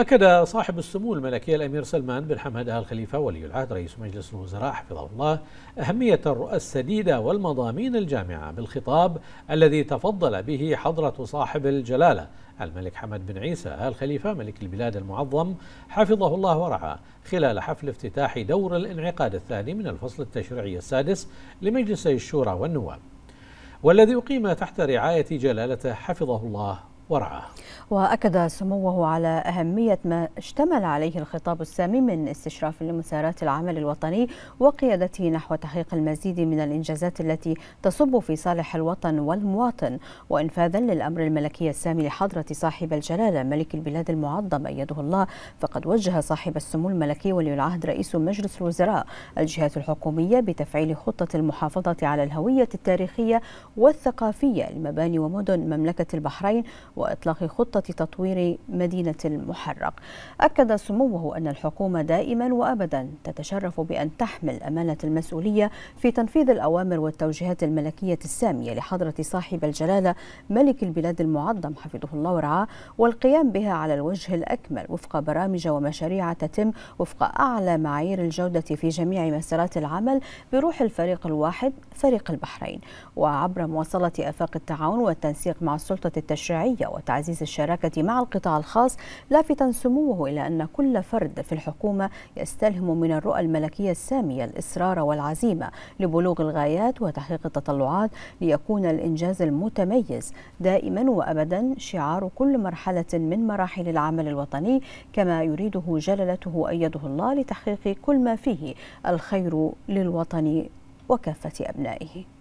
أكد صاحب السمو الملكي الأمير سلمان بن حمد آل خليفة ولي العهد رئيس مجلس الوزراء حفظه الله أهمية الرؤى السديدة والمضامين الجامعة بالخطاب الذي تفضل به حضرة صاحب الجلالة الملك حمد بن عيسى آل خليفة ملك البلاد المعظم حفظه الله ورعاه خلال حفل افتتاح دور الانعقاد الثاني من الفصل التشريعي السادس لمجلسي الشورى والنواب والذي أقيم تحت رعاية جلالته حفظه الله ورعاه وأكد سموه على أهمية ما اشتمل عليه الخطاب السامي من استشراف لمسارات العمل الوطني وقيادته نحو تحقيق المزيد من الإنجازات التي تصب في صالح الوطن والمواطن وإنفاذا للأمر الملكي السامي لحضرة صاحب الجلالة ملك البلاد المعظم أيده الله فقد وجه صاحب السمو الملكي ولي العهد رئيس مجلس الوزراء الجهات الحكومية بتفعيل خطة المحافظة على الهوية التاريخية والثقافية لمباني ومدن مملكة البحرين وإطلاق خطة تطوير مدينة المحرق أكد سموه أن الحكومة دائما وأبدا تتشرف بأن تحمل أمانة المسؤولية في تنفيذ الأوامر والتوجيهات الملكية السامية لحضرة صاحب الجلالة ملك البلاد المعظم حفظه الله ورعاه والقيام بها على الوجه الأكمل وفق برامج ومشاريع تتم وفق أعلى معايير الجودة في جميع مسارات العمل بروح الفريق الواحد فريق البحرين وعبر مواصلة آفاق التعاون والتنسيق مع السلطة التشريعية وتعزيز الشراكة مع القطاع الخاص لافتا سموه إلى أن كل فرد في الحكومة يستلهم من الرؤى الملكية السامية الإصرار والعزيمة لبلوغ الغايات وتحقيق التطلعات ليكون الإنجاز المتميز دائما وأبدا شعار كل مرحلة من مراحل العمل الوطني كما يريده جلالته أيده الله لتحقيق كل ما فيه الخير للوطن وكافة أبنائه